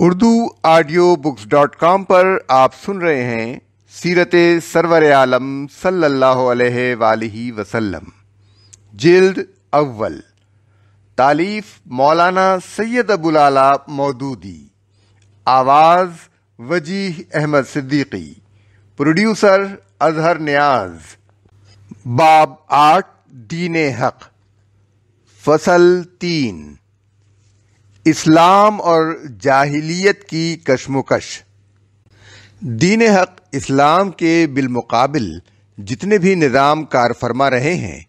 Urdu audio books dot com पर आप सुन रहे हैं सीरत सरवर आलम सल्लल्लाहु वसल्लम जिल्द अव्वल तालीफ मौलाना सैयद अबुलाला मौदूदी आवाज़ वजीह अहमद सिद्दीकी प्रोड्यूसर अजहर न्याज बाब आठ दीन हक फसल तीन इस्लाम और जाहिलियत की कशमकश दीन हक इस्लाम के बिलमकबिल जितने भी निज़ाम कार फरमा रहे हैं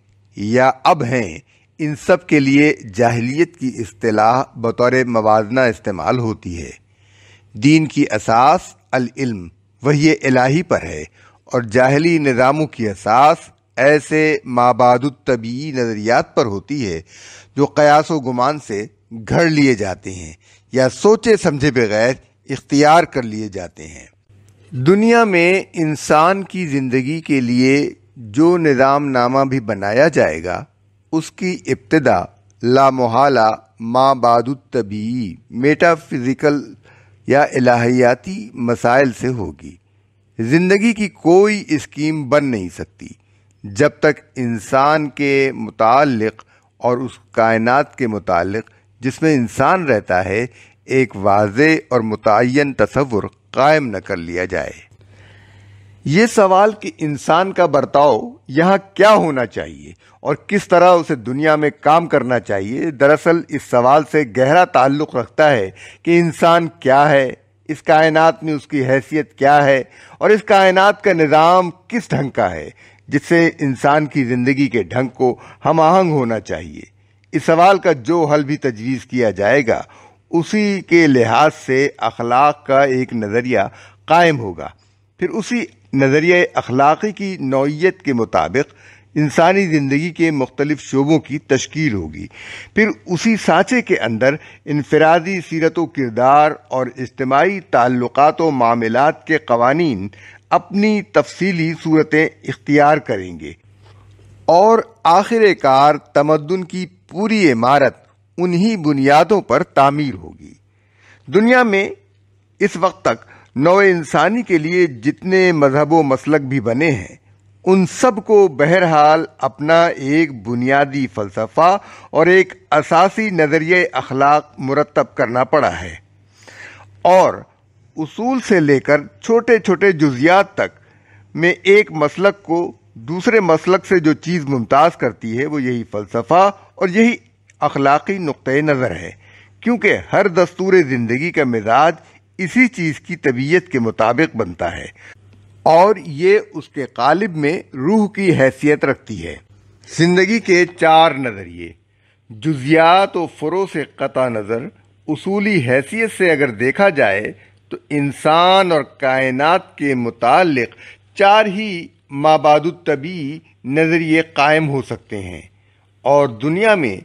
या अब हैं इन सब के लिए जाहलीत की असलाह बतौर मवाजना इस्तेमाल होती है दीन की असास अलम वही इलाही पर है और जाहली निज़ामों की असास ऐसे तबी नज़रियात पर होती है जो कयास व गुमान से घर लिए जाते हैं या सोचे समझे बगैर इख्तियार कर लिए जाते हैं दुनिया में इंसान की ज़िंदगी के लिए जो निज़ाम नामा भी बनाया जाएगा उसकी इब्तदा लामोहला माँ बादुतबी मेटाफिज़िकल या इलाहियाती मसाइल से होगी ज़िंदगी की कोई स्कीम बन नहीं सकती जब तक इंसान के मुतालिक और उस कायनात के मुतक़ जिसमें इंसान रहता है एक वाज और मुतन तस्वुर कायम न कर लिया जाए ये सवाल कि इंसान का बर्ताव यहाँ क्या होना चाहिए और किस तरह उसे दुनिया में काम करना चाहिए दरअसल इस सवाल से गहरा ताल्लुक़ रखता है कि इंसान क्या है इस कायनात में उसकी हैसियत क्या है और इस कायनात का निज़ाम किस ढंग का है जिससे इंसान की ज़िंदगी के ढंग को हम आहंग होना चाहिए इस सवाल का जो हल भी तजवीज़ किया जाएगा उसी के लिहाज से अखलाक का एक नज़रिया कायम होगा फिर उसी नज़रिया अखलाक़ी की नौीयत के मुताबिक इंसानी ज़िंदगी के मुख्तलिफ शोबों की तश्कील होगी फिर उसी सांचे के अंदर इनफरादी सीरत व किरदार और इज्तमाही ताल्लुकात व मामलात के कवानीन अपनी तफसीली सूरतें इख्तियार करेंगे और आखिरकार तमदन की पूरी इमारत उन्हीं बुनियादों पर तामीर होगी दुनिया में इस वक्त तक नौ इंसानी के लिए जितने मजहब मसलक भी बने हैं उन सब को बहरहाल अपना एक बुनियादी फ़लसफ़ा और एक असासी नज़रिए अखलाक मुरतब करना पड़ा है और उसूल से लेकर छोटे छोटे जुजियात तक में एक मसलक को दूसरे मसलक से जो चीज़ मुमताज़ करती है वो यही फ़लसफ़ा और यही अखलाकी नुक़ नज़र है क्योंकि हर दस्तूर ज़िंदगी का मिजाज इसी चीज़ की तबीयत के मुताबिक बनता है और ये उसके कालिब में रूह की हैसियत रखती है ज़िंदगी के चार नज़रिए जुजियात और फ़रो से क़ता नज़र उसूली हैसियत से अगर देखा जाए तो इंसान और कायनात के मुतल चार ही माबाद तबी नज़रिए कायम हो सकते हैं और दुनिया में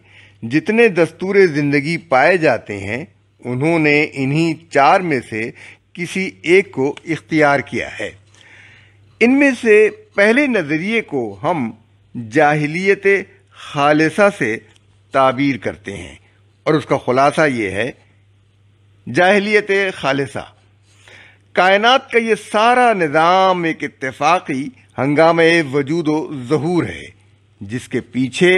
जितने दस्तूर जिंदगी पाए जाते हैं उन्होंने इन्हीं चार में से किसी एक को इख्तियार किया है इनमें से पहले नज़रिए को हम जाहिलियत खालसा से ताबीर करते हैं और उसका ख़ुलासा ये है जाहिलियत खालसा कायनात का ये सारा निज़ाम एक इतफाक़ी हंगामे वजूद जहूर है जिसके पीछे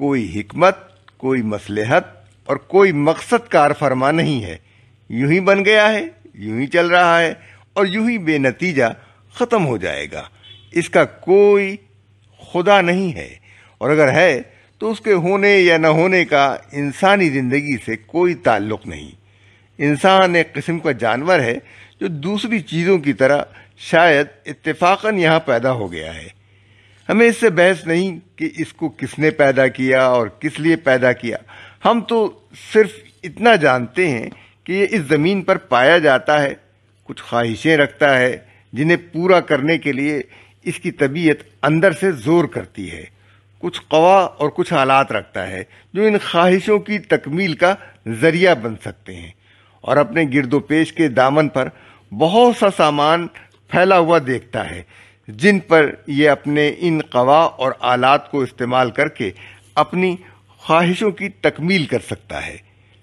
कोई हिकमत कोई मसलहत और कोई मकसद कार फरमा नहीं है यूं ही बन गया है यूं ही चल रहा है और यूं ही बेनतीजा ख़त्म हो जाएगा इसका कोई खुदा नहीं है और अगर है तो उसके होने या न होने का इंसानी ज़िंदगी से कोई ताल्लुक़ नहीं इंसान एक किस्म का जानवर है जो दूसरी चीज़ों की तरह शायद इत्तेफाक़न यहाँ पैदा हो गया है हमें इससे बहस नहीं कि इसको किसने पैदा किया और किस लिए पैदा किया हम तो सिर्फ इतना जानते हैं कि ये इस ज़मीन पर पाया जाता है कुछ ख्वाहिशें रखता है जिन्हें पूरा करने के लिए इसकी तबीयत अंदर से ज़ोर करती है कुछ कवा और कुछ हालात रखता है जो इन ख्वाहिशों की तकमील का ज़रिया बन सकते हैं और अपने गिरदोपेश के दामन पर बहुत सा सामान फैला हुआ देखता है जिन पर ये अपने इन कवा और आलात को इस्तेमाल करके अपनी ख्वाहिशों की तकमील कर सकता है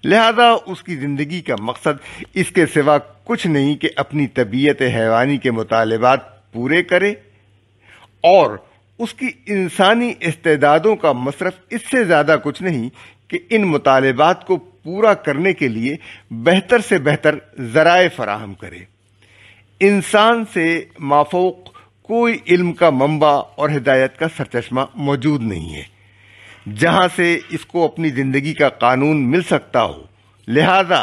लिहाजा उसकी ज़िंदगी का मकसद इसके सिवा कुछ नहीं कि अपनी तबीयत हैवानी के मुतालबात पूरे करे और उसकी इंसानी इस्तेदादों का मसरफ इससे ज़्यादा कुछ नहीं कि इन मुतालबात को पूरा करने के लिए बेहतर से बेहतर ज़राए फराहम करे इंसान से माफोक कोई इल्म का मंबा और हिदायत का सरचश्मा मौजूद नहीं है जहाँ से इसको अपनी ज़िंदगी का कानून मिल सकता हो लिहाजा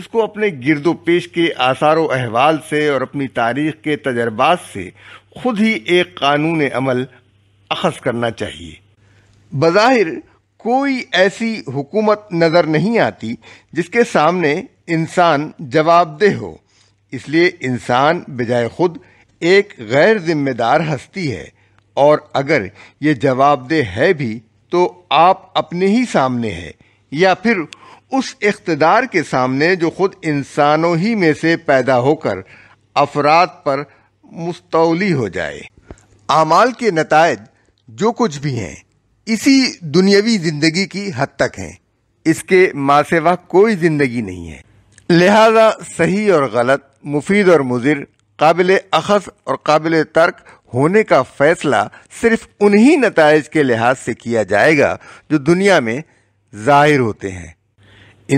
इसको अपने गिरदो पेश के आसार अहवाल से और अपनी तारीख के तजर्बात से खुद ही एक कानून अमल अखज़ करना चाहिए बज़ाहिर कोई ऐसी हुकूमत नज़र नहीं आती जिसके सामने इंसान जवाबदेह हो इसलिए इंसान बजाय खुद एक गैर जिम्मेदार हस्ती है और अगर ये जवाबदेह है भी तो आप अपने ही सामने है या फिर उस इकतदार के सामने जो खुद इंसानों ही में से पैदा होकर अफराद पर मुस्तौली हो जाए आमाल के नतज जो कुछ भी हैं इसी दुनियावी ज़िंदगी की हद तक हैं इसके मासेवा कोई ज़िंदगी नहीं है लिहाजा सही और गलत मुफीद और मुजिर काबिल अखज और काबिल तर्क होने का फैसला सिर्फ उन्हीं नतज के लिहाज से किया जाएगा जो दुनिया में जाहिर होते हैं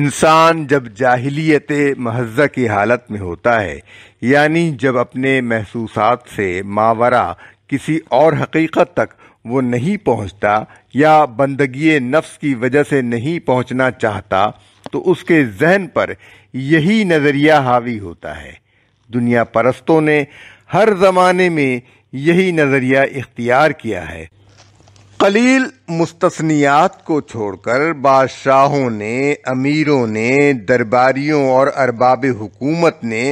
इंसान जब जाहलीत महजा की हालत में होता है यानी जब अपने महसूस से मावरा किसी और हकीकत तक वो नहीं पहुंचता या बंदगी नफ्स की वजह से नहीं पहुंचना चाहता तो उसके जहन पर यही नज़रिया हावी होता है दुनिया परस्तों ने हर ज़माने में यही नज़रिया इख्तियार किया है कलील मुस्तनियात को छोड़कर बादशाहों ने अमीरों ने दरबारियों और अरबाब हुकूमत ने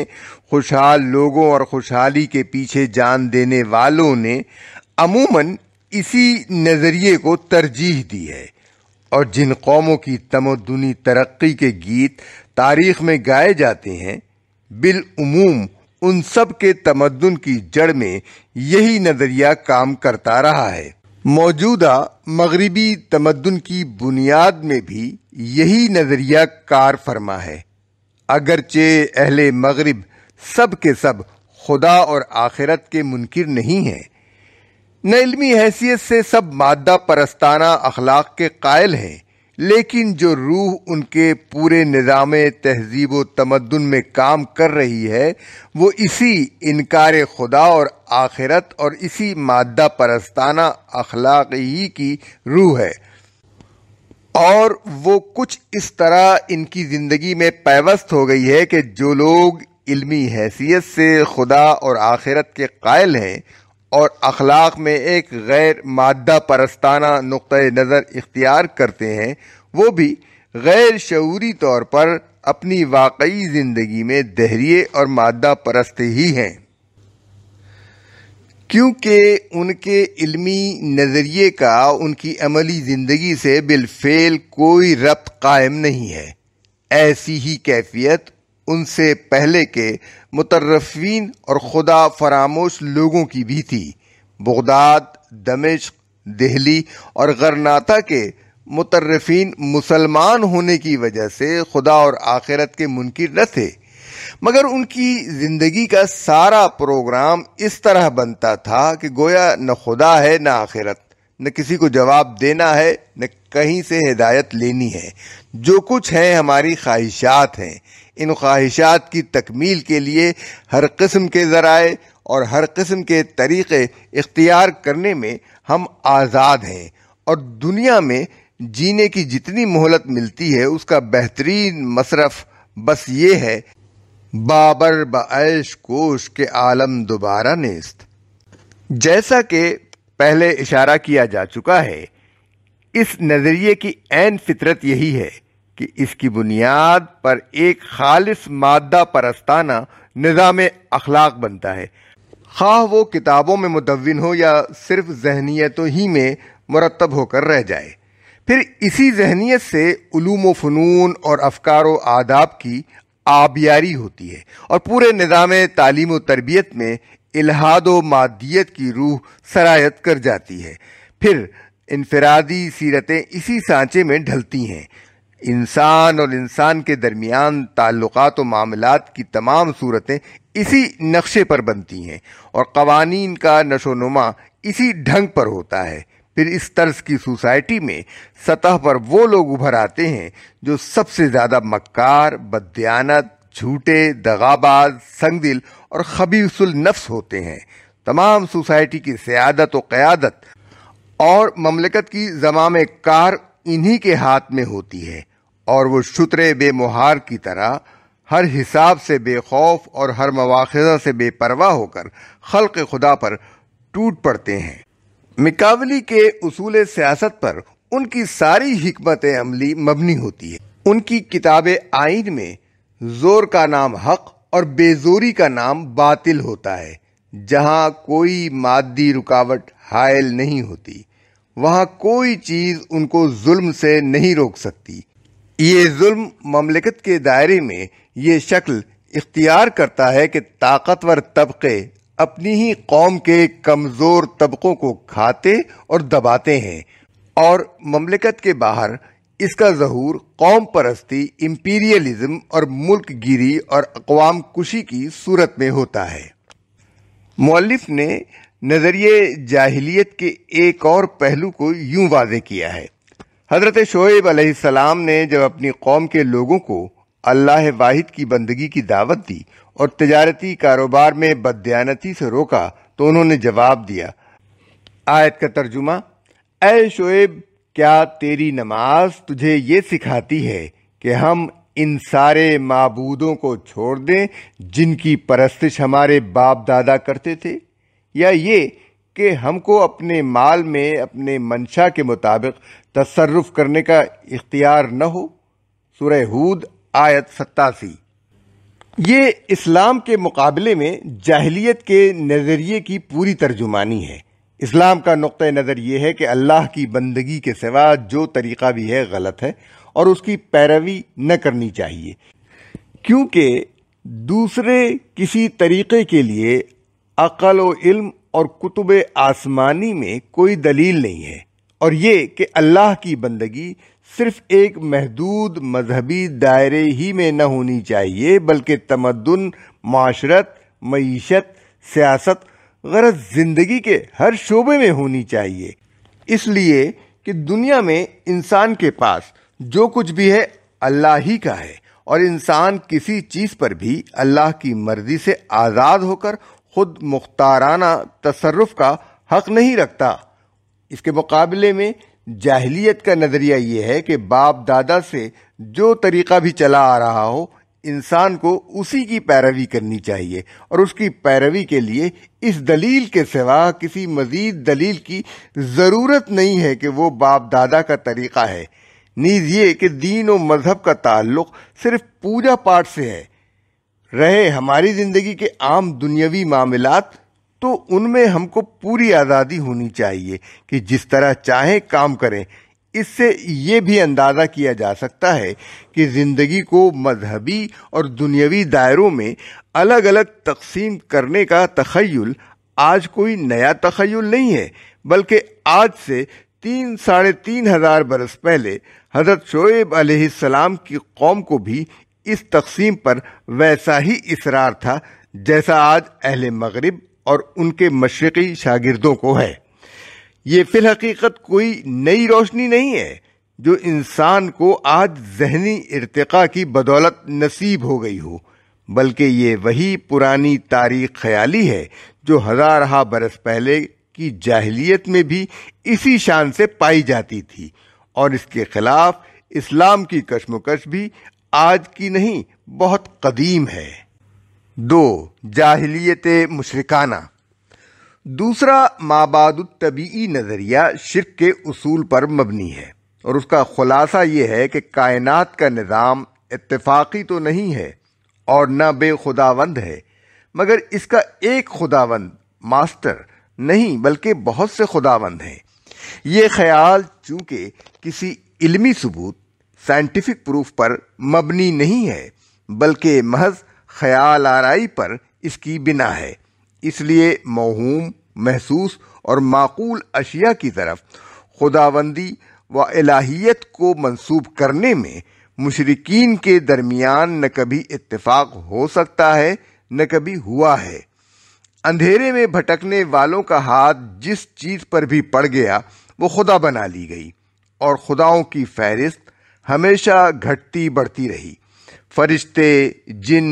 खुशहाल लोगों और खुशहाली के पीछे जान देने वालों ने अमूमन इसी नज़रिए को तरजीह दी है और जिन कौमों की तमदनी तरक्की के गीत तारीख में गाए जाते हैं बिलूम उन सब के तमद्दन की जड़ में यही नज़रिया काम करता रहा है मौजूदा मगरबी तमद्दन की बुनियाद में भी यही नज़रिया कार फरमा है अगरचे अहले मगरब सब के सब खुदा और आखिरत के मुनकर नहीं है न इलमी हैसियत से सब मादा परस्ताना अखलाक के कायल हैं लेकिन जो रूह उनके पूरे निज़ाम तहजीब व तमदन में काम कर रही है वो इसी इनकार खुदा और आखिरत और इसी मादा परस्ताना अखलाक ही की रूह है और वो कुछ इस तरह इनकी ज़िंदगी में पैवस्त हो गई है कि जो लोग इल्मी हैसियत से खुदा और आखिरत के कायल हैं और अखलाक में एक गैर मादा परस्ताना नुक़ नज़र इख्तियार करते हैं वो भी गैर शूरी तौर पर अपनी वाकई ज़िंदगी में दहरिए और मादा परस्त ही हैं क्योंकि उनके इलमी नज़रिए का उनकी अमली ज़िंदगी से बिलफेल कोई रब्त कायम नहीं है ऐसी ही कैफियत उनसे पहले के मुतरफीन और खुदा फरामोश लोगों की भी थी बगदाद दमिश दिल्ली और गरनाता के मुतरफीन मुसलमान होने की वजह से खुदा और आखिरत के मुनकर न थे मगर उनकी ज़िंदगी का सारा प्रोग्राम इस तरह बनता था कि गोया न खुदा है न आखिरत न किसी को जवाब देना है न कहीं से हिदायत लेनी है जो कुछ है हमारी ख्वाहिशात हैं इन ख्वाहिशात की तकमील के लिए हर किस्म के ज़राए और हर किस्म के तरीक़े इख्तियार करने में हम आज़ाद हैं और दुनिया में जीने की जितनी मोहलत मिलती है उसका बेहतरीन मसरफ बस ये है बाबर बैश कोश के आलम दोबारा नेस्त जैसा कि पहले इशारा किया जा चुका है इस नज़रिए की एन फितरत यही है कि इसकी बुनियाद पर एक खालिस मादा परस्ताना निज़ाम अखलाक बनता है खा वो किताबों में मुदविन हो या सिर्फ जहनीतों ही में मुरतब होकर रह जाए फिर इसी जहनीत से उलूम फ़नून और अफकार व आदाब की आबियारी होती है और पूरे निज़ाम तालीम तरबियत में इलाहाद व मादियत की रूह सरायत कर जाती है फिर इनफरादी सीरतें इसी सांचे में ढलती हैं इंसान और इंसान के दरमियान ताल्लुक व मामलात की तमाम सूरतें इसी नक्शे पर बनती हैं और कवानीन का नशोनुमा इसी ढंग पर होता है फिर इस तर्ज की सोसाइटी में सतह पर वो लोग उभर आते हैं जो सबसे ज़्यादा मक्कार बदयानत झूठे दगाबाज संगदिल और खबीसुल नफ्स होते हैं तमाम सोसाइटी की सियादत और क़्यादत और ममलकत की जमाम कार इन्हीं के हाथ में होती है और वो शुतरे बेमुहार की तरह हर हिसाब से बेखौफ और हर मवाखजा से बेपरवाह होकर खल्क खुदा पर टूट पड़ते हैं मिकावली के उसूल सियासत पर उनकी सारी हमत अमली मबनी होती है उनकी किताब आइन में जोर का नाम हक और बेजोरी का नाम बातिल होता है जहां कोई मादी रुकावट हायल नहीं होती वहां कोई चीज़ उनको जुल्म से नहीं रोक सकती ये जुल्म ममलिकत के दायरे में ये शक्ल इख्तियार करता है कि ताकतवर तबके अपनी ही कौम के कमज़ोर तबकों को खाते और दबाते हैं और ममलिकत के बाहर इसका जहूर कौम परस्ती इम्पीरियलिज्म और मुल्क गिरी और अकवाम कुशी की सूरत में होता है मौलिफ ने नज़रिए जाहिलियत के एक और पहलू को यूं वाजे किया है हज़रत शोएब अलैहिस्सलाम ने जब अपनी कौम के लोगों को अल्लाह वाहिद की बंदगी की दावत दी और तजारती कारोबार में बदयानती से रोका तो उन्होंने जवाब दिया आयत का तर्जुमा ए शोएब क्या तेरी नमाज तुझे ये सिखाती है कि हम इन सारे मबूदों को छोड़ दें जिनकी परस्तिश हमारे बाप दादा करते थे या ये कि हमको अपने माल में अपने मंशा के मुताबिक तसरफ करने का इख्तियार न हो सुरह हूद आयत सत्तासी ये इस्लाम के मुकाबले में जाहलीत के नज़रिए की पूरी तर्जुमानी है इस्लाम का नुक़ नज़र यह है कि अल्लाह की बंदगी के सिवा जो तरीक़ा भी है गलत है और उसकी पैरवी न करनी चाहिए क्योंकि दूसरे किसी तरीक़े के लिए अक़ल व इल्म और कुतुब आसमानी में कोई दलील नहीं है और ये कि अल्लाह की बंदगी सिर्फ एक महदूद मजहबी दायरे ही में न होनी चाहिए बल्कि तमदन माशरत मीशत सियासत गरज जिंदगी के हर शोबे में होनी चाहिए इसलिए कि दुनिया में इंसान के पास जो कुछ भी है अल्लाह ही का है और इंसान किसी चीज़ पर भी अल्लाह की मर्जी से आज़ाद होकर खुद मुख्ताराना तसरफ का हक नहीं रखता इसके मुकाबले में जाहलीत का नज़रिया ये है कि बाप दादा से जो तरीक़ा भी चला आ रहा हो इंसान को उसी की पैरवी करनी चाहिए और उसकी पैरवी के लिए इस दलील के सिवा किसी मजीद दलील की ज़रूरत नहीं है कि वो बाप दादा का तरीक़ा है नीज ये कि दीन और मज़हब का ताल्लुक सिर्फ पूजा पाठ से है रहे हमारी ज़िंदगी के आम दुनियावी मामलात तो उनमें हमको पूरी आज़ादी होनी चाहिए कि जिस तरह चाहें काम करें इससे ये भी अंदाज़ा किया जा सकता है कि ज़िंदगी को मजहबी और दुनियावी दायरों में अलग अलग तकसीम करने का तखयल आज कोई नया तखयल नहीं है बल्कि आज से तीन साढ़े तीन हज़ार बरस पहले हज़रत शोएब अलैहिस्सलाम की कौम को भी इस तकसीम पर वैसा ही इसरार था जैसा आज अहल मगरब और उनके मशरक़ी शागिर्दों को है ये हकीकत कोई नई रोशनी नहीं है जो इंसान को आज जहनी इरतका की बदौलत नसीब हो गई हो बल्कि ये वही पुरानी तारीख ख्याली है जो हजारहा बरस पहले की जाहिलियत में भी इसी शान से पाई जाती थी और इसके खिलाफ इस्लाम की कश्मकश भी आज की नहीं बहुत कदीम है दो जाहिलियत मुशरकाना दूसरा तबी नज़रिया शिरक के असूल पर मबनी है और उसका खुलासा यह है कि कायनात का निज़ाम इतफाक़ी तो नहीं है और न बेखुदावंद है मगर इसका एक खुदावंद मास्टर नहीं बल्कि बहुत से खुदावंद हैं ये ख्याल चूँकि किसी इल्मी सबूत साइंटिफिक प्रूफ पर मबनी नहीं है बल्कि महज ख्याल आरई पर इसकी बिना है इसलिए महूम महसूस और माकूल अशिया की तरफ खुदाबंदी व इलाहियत को मंसूब करने में मुशरकिन के दरमियान न कभी इतफाक़ हो सकता है न कभी हुआ है अंधेरे में भटकने वालों का हाथ जिस चीज़ पर भी पड़ गया वो खुदा बना ली गई और खुदाओं की फहरिस्त हमेशा घटती बढ़ती रही फरिश्ते जिन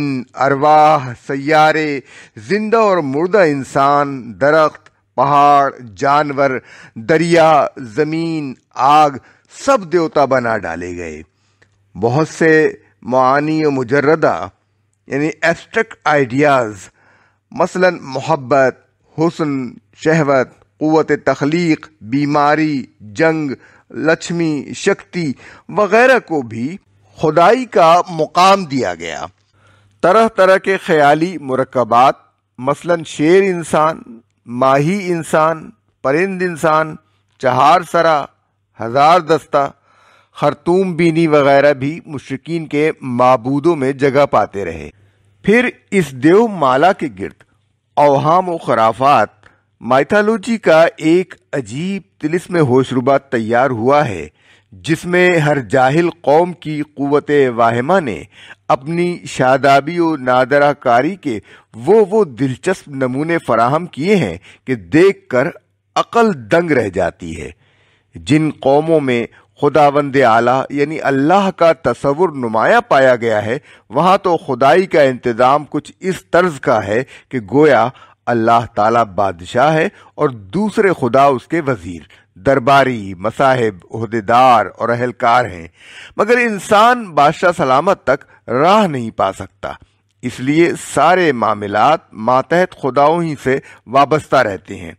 अरवाह सयारे जिंदा और मुर्दा इंसान दरख्त पहाड़ जानवर दरिया ज़मीन आग सब देवता बना डाले गए बहुत से मानी मुजरदा यानी एब्स्ट्रैक्ट आइडियाज़ मसलन मोहब्बत हुसन शहवत क़वत तखलीक बीमारी जंग लक्ष्मी शक्ति वगैरह को भी खुदाई का मुकाम दिया गया तरह तरह के ख्याली मरकबात मसलन शेर इंसान माही इंसान परिंद इंसान चहार सरा हज़ार दस्ता खरतूम बीनी वगैरह भी मुश्किन के मबूदों में जगह पाते रहे फिर इस देव माला के गिर्द अवहाम व खराफात माइथालोजी का एक अजीब तिलिस्म होशरुबा तैयार हुआ है जिसमें हर जाहिल कौम की क़वत वाहमा ने अपनी शादाबी और नादराकारी के वो वो दिलचस्प नमूने फराहम किए हैं कि देख कर अकल दंग रह जाती है जिन कौमों में खुदावंद आला यानी अल्लाह का तस्वुर नुमाया पाया गया है वहाँ तो खुदाई का इंतज़ाम कुछ इस तर्ज का है कि गोया अल्लाह ताला बादशाह है और दूसरे खुदा उसके वज़ीर दरबारी मसाहिब अहदेदार और अहलकार हैं मगर इंसान बादशाह सलामत तक राह नहीं पा सकता इसलिए सारे मामलात मातहत खुदाओं ही से वाबस्ता रहते हैं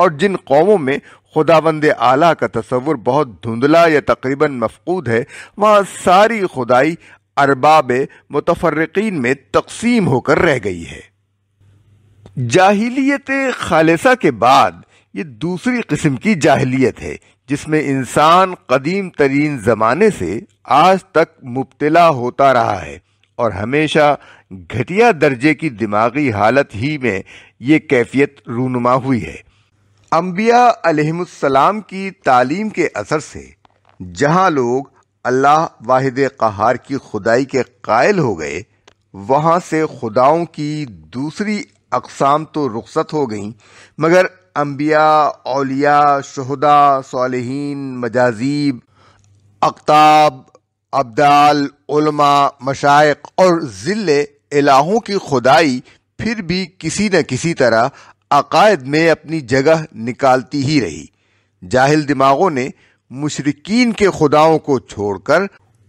और जिन कौमों में खुदाबंद आला का तस्वुर बहुत धुंधला या तकरीबन मफकूद है वहाँ सारी खुदाई अरबाब मुतफरकिन में तकसीम होकर रह गई है जाहिलियत खालसा के बाद ये दूसरी किस्म की जाहलीत है जिसमें इंसान कदीम तरीन ज़माने से आज तक मुबतला होता रहा है और हमेशा घटिया दर्जे की दिमागी हालत ही में ये कैफियत रूनुमा हुई है अम्बिया अलहसलाम की तालीम के असर से जहाँ लोग अल्लाह वाहिद कहार की खुदाई के कायल हो गए वहाँ से खुदाओं की दूसरी अकसाम तो रुखसत हो गई मगर अम्बिया अलिया शहदा सालहन मजाजीब अकताब अब्दाल मशाइ मशाइक और ज़िले इलाहों की खुदाई फिर भी किसी न किसी तरह अकायद में अपनी जगह निकालती ही रही जाहिल दिमागों ने मुशरकिन के खुदाओं को छोड़कर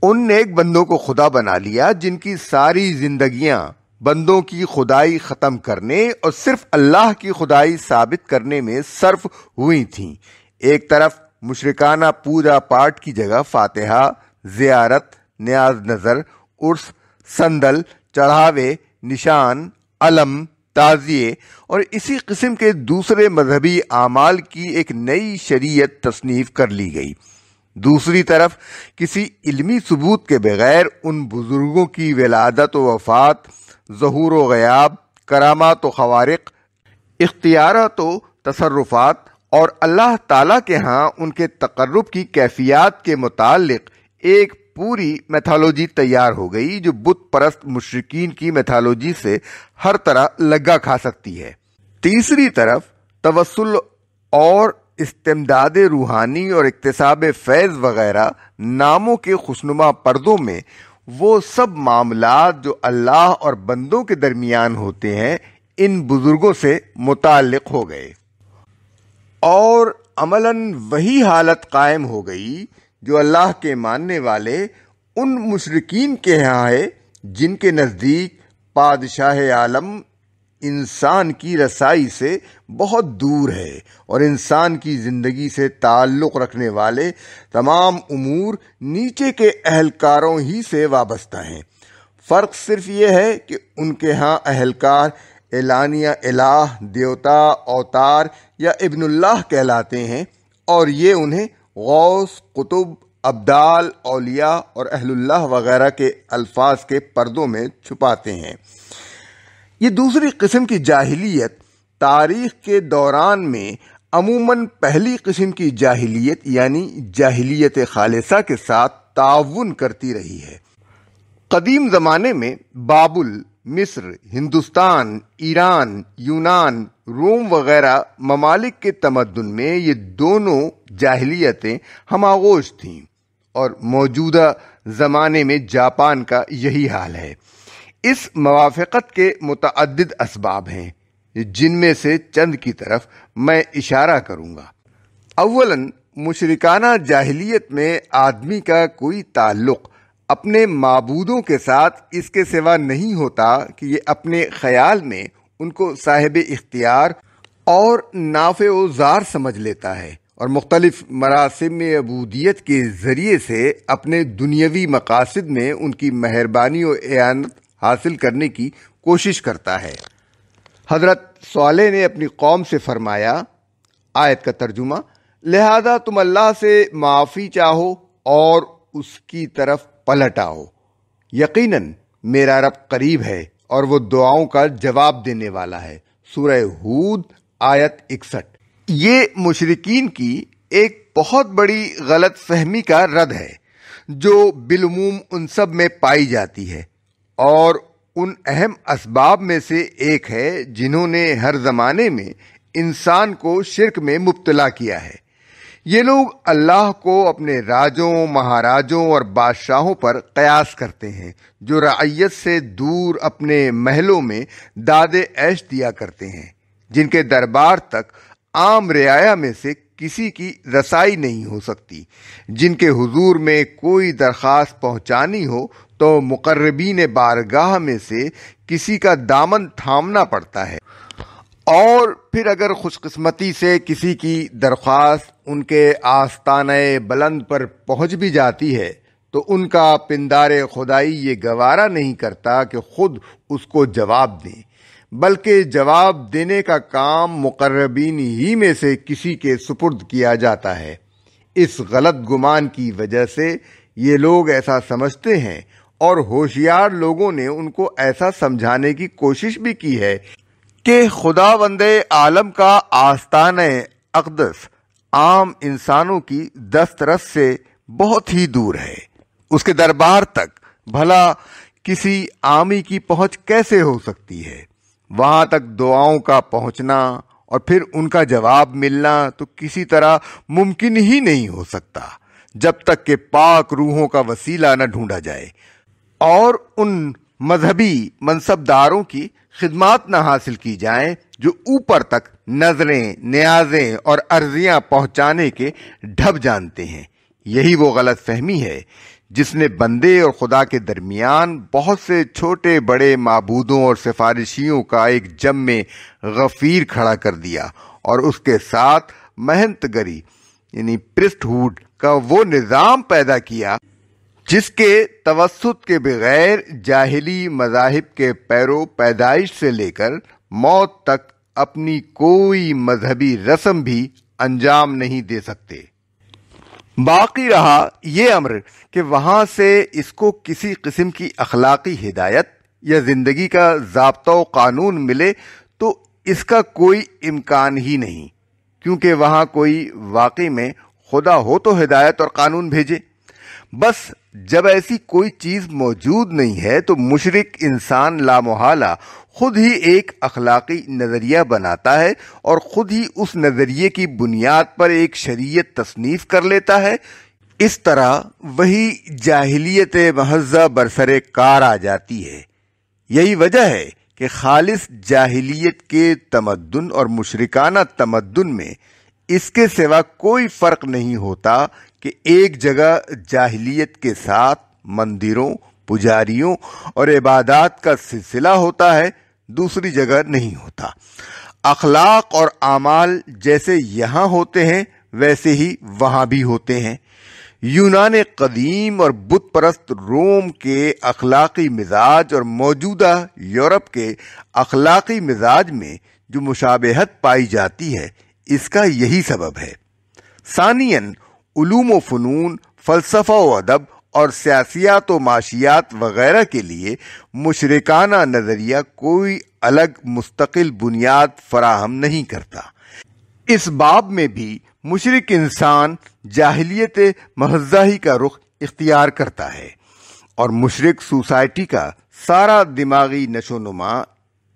उन नेक बंदों को खुदा बना लिया जिनकी सारी जिंदगियां बंदों की खुदाई ख़त्म करने और सिर्फ अल्लाह की खुदाई साबित करने में सर्फ हुई थीं एक तरफ मुशरकाना पूजा पाठ की जगह फातिहा ज़ियारत न्याज नज़र उर्स संदल चढ़ावे निशान अलम ताज़िए और इसी किस्म के दूसरे मजहबी आमाल की एक नई शरीयत तसनीफ़ कर ली गई दूसरी तरफ किसी इल्मी सबूत के बगैर उन बुज़ुर्गों की विलादत वफ़ात जहूर गयाब करामात तो खवारक इख्तियारत तो तसरफात और अल्लाह ताला के यहाँ उनके तकर्रब की कैफियत के मुतालिक एक पूरी मैथालोजी तैयार हो गई जो बुत परस्त मुशरकिन की मैथालोजी से हर तरह लगा खा सकती है तीसरी तरफ तवसल और इस्तेमदाद रूहानी और इकतसाब फैज़ वगैरह नामों के खुशनुमा पर्दों में वो सब मामला जो अल्लाह और बंदों के दरमियान होते हैं इन बुज़ुर्गों से मुतल हो गए और अमलन वही हालत कायम हो गई जो अल्लाह के मानने वाले उन मुशरकिन के यहाँ है जिनके नज़दीक बादशाह आलम इंसान की रसाई से बहुत दूर है और इंसान की ज़िंदगी से ताल्लुक़ रखने वाले तमाम उमूर नीचे के अहलकारों ही से वाबस्ता हैं फ़र्क सिर्फ ये है कि उनके यहाँ अहलकार एलानिया अलाह देवता अवतार या इब्नुल्लाह कहलाते हैं और ये उन्हें गौस कुतुब अब्दाल अलिया और अहलुल्लाह वगैरह के अल्फाज के पर्दों में छुपाते हैं ये दूसरी किस्म की जाहिलियत तारीख़ के दौरान में अमूमन पहली किस्म की जाहिलियत यानी जाहिलियत खालिसा के साथ ताउन करती रही है कदीम ज़माने में बाबुल मिस्र हिंदुस्तान ईरान यूनान रोम वगैरह ममालिक के तमदन में ये दोनों जाहलीतें हम आगोश थीं और मौजूदा ज़माने में जापान का यही हाल है इस मवाफ़त के मुतद इसबाब हैं जिनमें से चंद की तरफ मैं इशारा करूँगा अवला मुशरकाना जाहलीत में आदमी का कोई ताल्लुक़ अपने मबूदों के साथ इसके सिवा नहीं होता कि ये अपने ख्याल में उनको साहिब इख्तियार और नाफ उजार समझ लेता है और मुख्तलिफ मरासम अबूदियत के ज़रिए से अपने दुनियावी मकासद में उनकी मेहरबानी और एनत हासिल करने की कोशिश करता है हज़रत सवाले ने अपनी कौम से फरमाया आयत का तर्जुमा लिहाजा तुम अल्लाह से माफ़ी चाहो और उसकी तरफ पलट आओ यकीनन मेरा रब करीब है और वो दुआओं का जवाब देने वाला है सूरह हूद आयत इकसठ ये मुशरकिन की एक बहुत बड़ी गलत फहमी का रद है जो बिलमूम उन सब में पाई जाती है और उन अहम इसबाब में से एक है जिन्होंने हर ज़माने में इंसान को शिरक में मुबतला किया है ये लोग अल्लाह को अपने राजों महाराजों और बादशाहों पर कयास करते हैं जो रैत से दूर अपने महलों में दादे ऐश दिया करते हैं जिनके दरबार तक आम रियाया में से किसी की रसाई नहीं हो सकती जिनके हुजूर में कोई दरख्वास्त पहुंचानी हो तो मुकर्रबीन बारगाह में से किसी का दामन थामना पड़ता है और फिर अगर खुशकस्मती से किसी की दरख्वास्त उनके आस्तान बुलंद पर पहुंच भी जाती है तो उनका पिंदार खुदाई ये गवारा नहीं करता कि खुद उसको जवाब दें बल्कि जवाब देने का काम मुकर्रबीन ही में से किसी के सुपुर्द किया जाता है इस गलत गुमान की वजह से ये लोग ऐसा समझते हैं और होशियार लोगों ने उनको ऐसा समझाने की कोशिश भी की है कि खुदा वंदे आलम का आस्थान अकदस आम इंसानों की दस्तरस से बहुत ही दूर है उसके दरबार तक भला किसी आमी की पहुंच कैसे हो सकती है वहां तक दुआओं का पहुंचना और फिर उनका जवाब मिलना तो किसी तरह मुमकिन ही नहीं हो सकता जब तक के पाक रूहों का वसीला न ढूंढा जाए और उन मजहबी मनसबदारों की खिदमात न हासिल की जाए जो ऊपर तक नजरें न्याजें और अर्जियां पहुंचाने के ढब जानते हैं यही वो गलत फहमी है जिसने बंदे और खुदा के दरमियान बहुत से छोटे बड़े मबूदों और सिफारिशियों का एक जम में गफीर खड़ा कर दिया और उसके साथ महंतगरी यानी प्रिस्टहुड का वो निज़ाम पैदा किया जिसके तवसत के बगैर जाहली मजाहब के पैरों पैदाइश से लेकर मौत तक अपनी कोई मजहबी रस्म भी अंजाम नहीं दे सकते बाकी रहा यह अम्र कि वहां से इसको किसी किस्म की अखलाकी हिदायत या ज़िंदगी का जबता कानून मिले तो इसका कोई इम्कान ही नहीं क्योंकि वहां कोई वाकई में खुदा हो तो हिदायत और कानून भेजे बस जब ऐसी कोई चीज़ मौजूद नहीं है तो मुशरक इंसान लामोहला खुद ही एक अखलाकी नज़रिया बनाता है और ख़ुद ही उस नज़रिए की बुनियाद पर एक शरीयत तसनीफ़ कर लेता है इस तरह वही जाहिलियत महजा बरसर कार आ जाती है यही वजह है कि खालिस जाहिलियत के तमदन और मुशरकाना तमदन में इसके सिवा कोई फ़र्क नहीं होता कि एक जगह जाहिलियत के साथ मंदिरों पुजारियों और इबादत का सिलसिला होता है दूसरी जगह नहीं होता अखलाक और आमाल जैसे यहाँ होते हैं वैसे ही वहाँ भी होते हैं यूनान कदीम और बुत परस्त रोम के अखलाकी मिजाज और मौजूदा यूरोप के अखलाकी मिजाज में जो मुशाबहत पाई जाती है इसका यही सबब है सानियन ूम फ़नून फ़लसफ़ा व अदब और सियासियात व माशियात वगैरह के लिए मुशरकाना नज़रिया कोई अलग मुस्तकिल बुनियाद फराहम नहीं करता इस बाब में भी मुशरक इंसान जाहलीत महजाही का रुख इख्तियार करता है और मुशरक सोसाइटी का सारा दिमागी नशो नुमा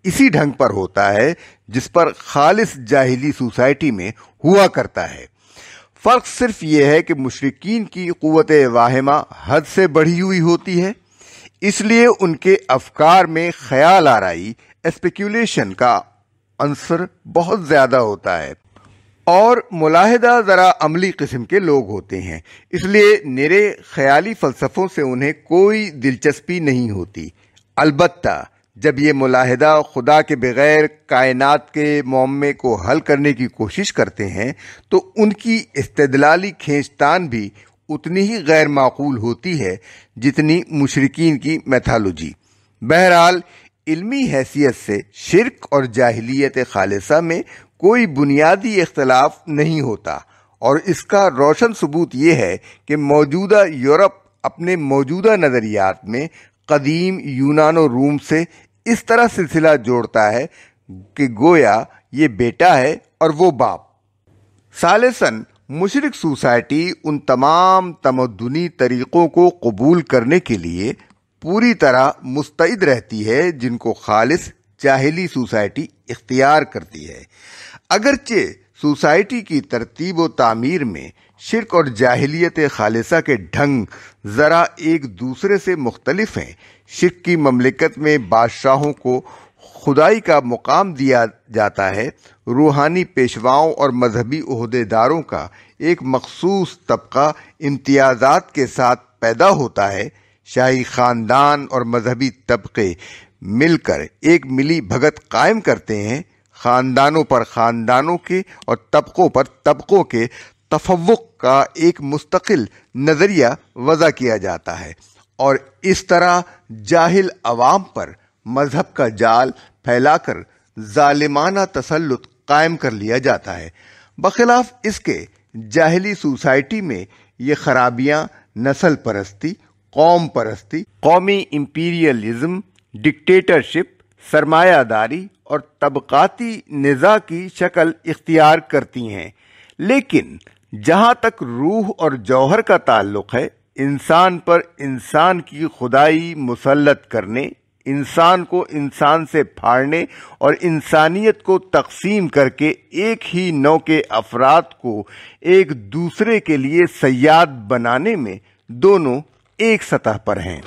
इसी ढंग पर होता है जिस पर खालिस जाहली सोसाइटी में हुआ करता है फ़र्क सिर्फ ये है कि मुशरकिन की क़वत वाहिमा हद से बढ़ी हुई होती है इसलिए उनके अफकार में ख्याल आरई स्पेक्यूलेशन का अंसर बहुत ज़्यादा होता है और मुलाहदा ज़रा अमली किस्म के लोग होते हैं इसलिए मेरे ख्याली फ़लसफ़ों से उन्हें कोई दिलचस्पी नहीं होती अलबत्ता जब ये मुलाहिदा खुदा के बग़ैर कायनात के मामे को हल करने की कोशिश करते हैं तो उनकी इस्तदलाली खींचतान भी उतनी ही गैर माकूल होती है जितनी मुशरकिन की मैथालोजी बहरहाल इलमी हैसियत से शिरक और जाहलीत खालसा में कोई बुनियादी इख्तलाफ नहीं होता और इसका रोशन सबूत यह है कि मौजूदा यूरोप अपने मौजूदा नज़रियात में कदीम यूनान और रूम से इस तरह सिलसिला जोड़ता है कि गोया ये बेटा है और वो बाप सालेसन मुशरक सोसाइटी उन तमाम तमदनी तरीक़ों को कबूल करने के लिए पूरी तरह मुस्तैद रहती है जिनको खालिस चाहली सोसाइटी इख्तियार करती है अगरचे सोसाइटी की तरतीब तमीर तामीर में शिरक और जाहलीत खालसा के ढंग ज़रा एक दूसरे से मुख्तलिफ हैं शिख की ममलिकत में बादशाहों को खुदाई का मुकाम दिया जाता है रूहानी पेशवाओं और मजहबी अहदेदारों का एक मखसूस तबका इम्तियाज़ात के साथ पैदा होता है शाही ख़ानदान और मजहबी तबके मिलकर एक मिली भगत कायम करते हैं ख़ानदानों पर ख़ानदानों के और तबकों पर तबकों के तफवक का एक मुस्तकिल नज़रिया वज़ा किया जाता है और इस तरह जाहिल अवाम पर मजहब का जाल फैलाकर जालिमाना तसलुत कायम कर लिया जाता है बखिलाफ इसके जाहली सोसाइटी में ये खराबियाँ नस्ल परस्ती कौम परस्ती कौमी इम्पीरियलिज्म डिक्टेटरशिप सरमायादारी और तबकाती निज़ा की शक्ल इख्तियार करती हैं लेकिन जहाँ तक रूह और जौहर का ताल्लुक है इंसान पर इंसान की खुदाई मुसलत करने इंसान को इंसान से फाड़ने और इंसानियत को तकसीम करके एक ही नौ के अफराद को एक दूसरे के लिए सयाद बनाने में दोनों एक सतह पर हैं